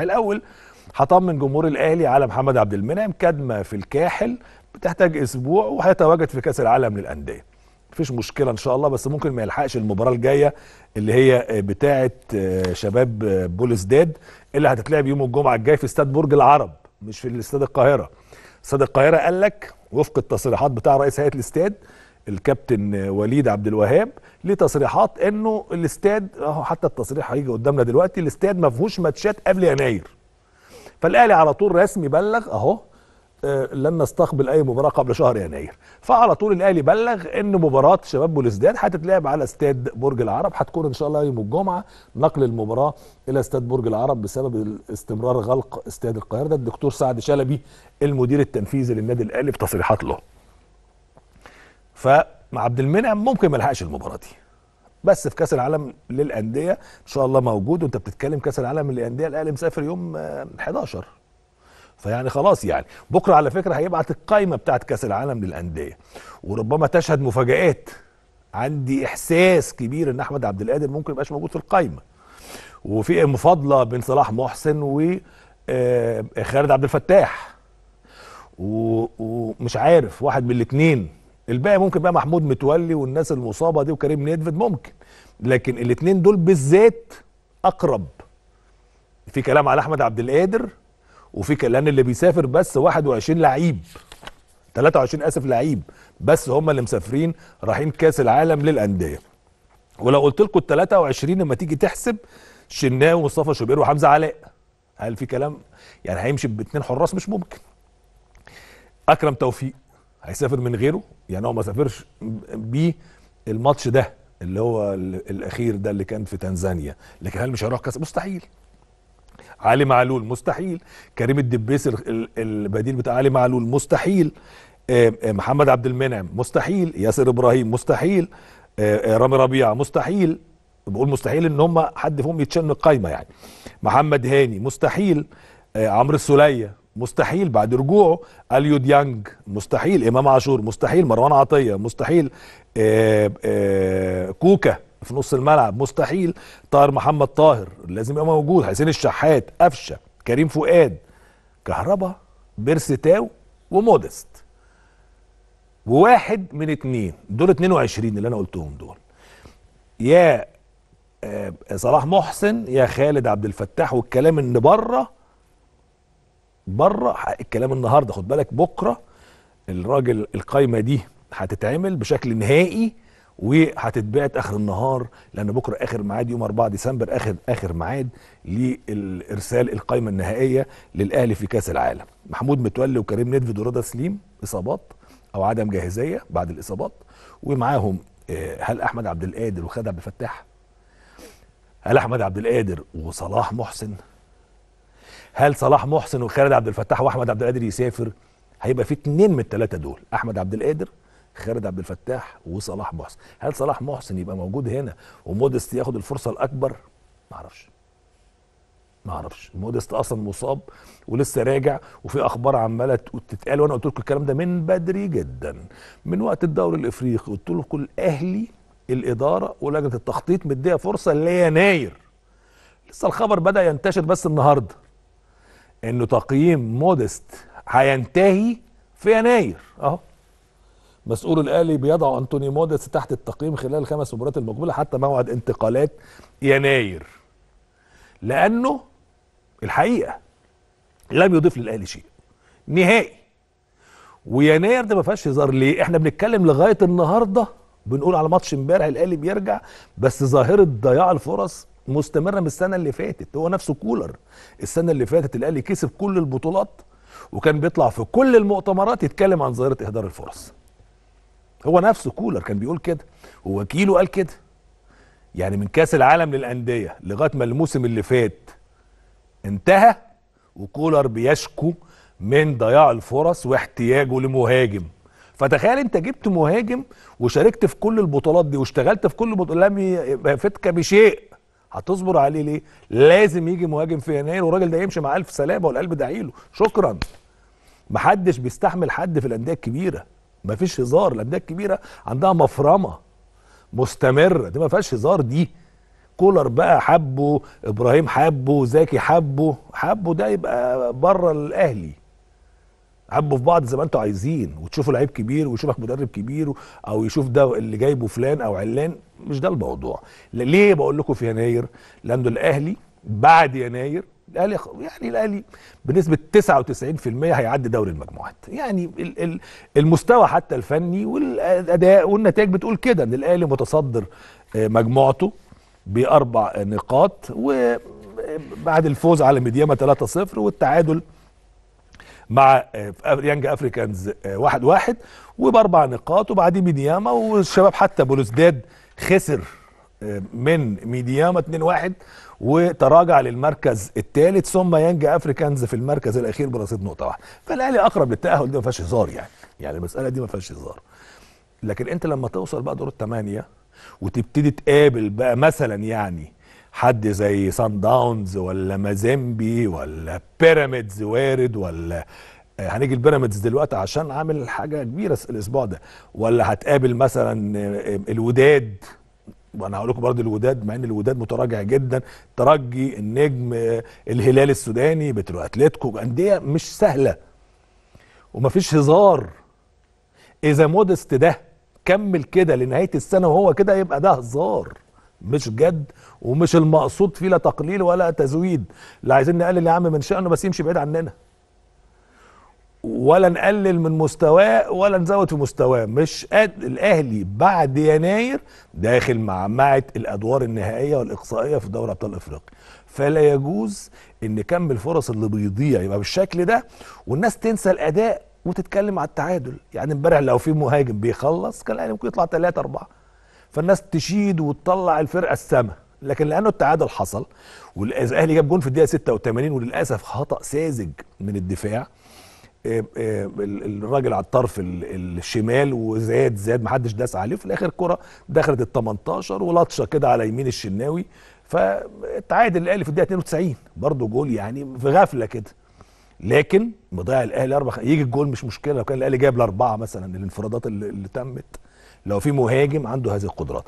المسرح الاول هطمن جمهور الاهلي على محمد عبد المنعم كدمه في الكاحل بتحتاج اسبوع وهيتواجد في كاس العالم للانديه مفيش مشكله ان شاء الله بس ممكن ما يلحقش المباراه الجايه اللي هي بتاعه آه، شباب آه، بولسداد اللي هتتلعب يوم الجمعه الجاي في استاد برج العرب مش في استاد القاهره استاد القاهره قال لك وفق التصريحات بتاع رئيس هيئه الاستاد الكابتن وليد عبد الوهاب ليه تصريحات انه الاستاد اهو حتى التصريح هيجي قدامنا دلوقتي الاستاد ما فيهوش ماتشات قبل يناير فالاهلي على طول رسمي بلغ اهو آه لن نستقبل اي مباراه قبل شهر يناير فعلى طول الاهلي بلغ ان مباراه شباب بولزداد هتتلعب على استاد برج العرب هتكون ان شاء الله يوم الجمعه نقل المباراه الى استاد برج العرب بسبب استمرار غلق استاد القاهره ده الدكتور سعد شلبي المدير التنفيذي للنادي الاهلي في تصريحات له فمع عبد المنعم ممكن ما يلحقش المباراه دي بس في كاس العالم للانديه ان شاء الله موجود وانت بتتكلم كاس العالم للانديه الاهلي مسافر يوم 11 آه، فيعني خلاص يعني بكره على فكره هيبعت القائمه بتاعه كاس العالم للانديه وربما تشهد مفاجات عندي احساس كبير ان احمد عبد القادر ممكن يبقاش موجود في القائمه وفي مفاضله بين صلاح محسن و آه، خالد عبد الفتاح ومش عارف واحد من الاثنين الباقي ممكن بقى محمود متولي والناس المصابه دي وكريم نيدفيد ممكن لكن الاثنين دول بالذات اقرب في كلام على احمد عبد القادر وفي كلام اللي بيسافر بس 21 لعيب 23 اسف لعيب بس هم اللي مسافرين رايحين كاس العالم للانديه ولو قلت لكم ال 23 لما تيجي تحسب شناوي ومصطفى شوبير وحمزه علاء هل في كلام يعني هيمشي باثنين حراس مش ممكن اكرم توفيق هيسافر من غيره يعني هو ما سافرش بيه الماتش ده اللي هو الاخير ده اللي كان في تنزانيا لكن هل مش هيروح كاس مستحيل علي معلول مستحيل كريم الدبيس البديل بتاع علي معلول مستحيل آه، آه، محمد عبد المنعم مستحيل ياسر ابراهيم مستحيل آه، رامي ربيعه مستحيل بقول مستحيل ان هم حد فيهم يتشن القايمه يعني محمد هاني مستحيل عمرو السوليه مستحيل بعد رجوعه اليو ديانج مستحيل امام عاشور مستحيل مروان عطيه مستحيل آآ آه، آآ آه، كوكا في نص الملعب مستحيل طاهر محمد طاهر لازم يبقى موجود حسين الشحات قفشه كريم فؤاد كهربا بيرسي تاو ومودست وواحد من اتنين دول 22 اللي انا قلتهم دول يا آه، صلاح محسن يا خالد عبد الفتاح والكلام ان بره بره الكلام النهارده خد بالك بكره الراجل القايمه دي هتتعمل بشكل نهائي وهتتبعت اخر النهار لان بكره اخر ميعاد يوم 4 ديسمبر اخر اخر ميعاد لارسال القائمه النهائيه للاهلي في كاس العالم محمود متولي وكريم ندفد ورضا سليم اصابات او عدم جاهزيه بعد الاصابات ومعاهم آه، هل احمد عبد القادر وخالد عبد الفتاح هل احمد عبد القادر وصلاح محسن هل صلاح محسن وخالد عبد الفتاح واحمد عبد القادر يسافر هيبقى في اتنين من الثلاثه دول احمد عبد القادر خالد عبد الفتاح وصلاح محسن هل صلاح محسن يبقى موجود هنا ومودست ياخد الفرصه الاكبر ما اعرفش ما اعرفش مودست اصلا مصاب ولسه راجع وفي اخبار عماله تتقال وانا قلت لكم الكلام ده من بدري جدا من وقت الدوري الافريقي قلت لكم الاهلي الاداره ولجنه التخطيط مديه فرصه ليناير لسه الخبر بدا ينتشر بس النهارده انه تقييم مودست هينتهي في يناير اهو مسؤول الاهلي بيضع انتوني مودست تحت التقييم خلال الخمس مباريات المقبوله حتى موعد انتقالات يناير لانه الحقيقه لم يضيف للاهلي شيء نهائي ويناير ده ما فيهاش هزار ليه احنا بنتكلم لغايه النهارده بنقول على ماتش امبارح الاهلي بيرجع بس ظاهره ضياع الفرص مستمره من السنه اللي فاتت هو نفسه كولر السنه اللي فاتت الاهلي كسب كل البطولات وكان بيطلع في كل المؤتمرات يتكلم عن ظاهره اهدار الفرص هو نفسه كولر كان بيقول كده ووكيله قال كده يعني من كاس العالم للانديه لغايه ما الموسم اللي فات انتهى وكولر بيشكو من ضياع الفرص واحتياجه لمهاجم فتخيل انت جبت مهاجم وشاركت في كل البطولات دي واشتغلت في كل البطولات لم يبقى بشيء هتصبر عليه ليه؟ لازم يجي مهاجم في يناير والراجل ده يمشي مع الف سلامه والقلب داعي له شكرا محدش بيستحمل حد في الانديه الكبيره مفيش هزار الانديه الكبيره عندها مفرمه مستمره دي ما فيهاش هزار دي كولر بقى حبه ابراهيم حبه زكي حبه حبه ده يبقى بره الاهلي عبوا في بعض زي ما انتوا عايزين وتشوفوا لعيب كبير ويشوفك مدرب كبير او يشوف ده اللي جايبه فلان او علان مش ده الموضوع ليه بقول لكم في يناير لانه الاهلي بعد يناير الاهلي يعني الاهلي بنسبه 99% هيعدي دوري المجموعات يعني المستوى حتى الفني والاداء والنتائج بتقول كده ان الاهلي متصدر آه، مجموعته باربع نقاط وبعد الفوز على ميدياما 3-0 والتعادل مع آه، يانج افريكانز آه، واحد واحد وباربع نقاط وبعدين ميدياما والشباب حتى بولوزداد خسر آه، من ميدياما 2 1 وتراجع للمركز الثالث ثم يانج افريكانز في المركز الاخير برصيد نقطه واحده فالاهلي اقرب للتاهل دي ما فيهاش هزار يعني يعني المساله دي ما فيهاش هزار لكن انت لما توصل بقى دور الثمانيه وتبتدي تقابل بقى مثلا يعني حد زي سان داونز ولا مازيمبي ولا بيراميدز وارد ولا آه، هنيجي البيراميدز دلوقتي عشان عامل حاجه كبيره الاسبوع ده ولا هتقابل مثلا آه، الوداد وانا هقول لكم برضه الوداد مع ان الوداد متراجع جدا ترجي النجم آه، الهلال السوداني بترو اتلتيكو انديه مش سهله ومفيش هزار اذا مودست ده كمل كده لنهايه السنه وهو كده يبقى ده هزار مش جد ومش المقصود فيه لا تقليل ولا تزويد لا عايزين نقلل يا عم من شأنه بس يمشي بعيد عننا ولا نقلل من مستواه ولا نزود في مستواه مش قد الاهلي بعد يناير داخل معمعه الادوار النهائيه والاقصائيه في دوري ابطال افريقيا فلا يجوز ان كم الفرص اللي بيضيع يبقى بالشكل ده والناس تنسى الاداء وتتكلم على التعادل يعني امبارح لو في مهاجم بيخلص كان الاهلي ممكن يطلع 3 4 فالناس تشيد وتطلع الفرقه السما لكن لانه التعادل حصل والاهلي جاب جون في الدقيقه 86 وللاسف خطا ساذج من الدفاع آه، آه، الراجل على الطرف الشمال وزاد زاد محدش داس عليه في الاخر كره دخلت ال 18 ولطشه كده على يمين الشناوي فالتعادل الاهلي في الدقيقه 92 برضه جول يعني في غفله كده لكن مضيع الاهلي اربع يجي الجول مش مشكله لو كان الاهلي جايب الاربعه مثلا الانفرادات اللي, اللي تمت لو في مهاجم عنده هذه القدرات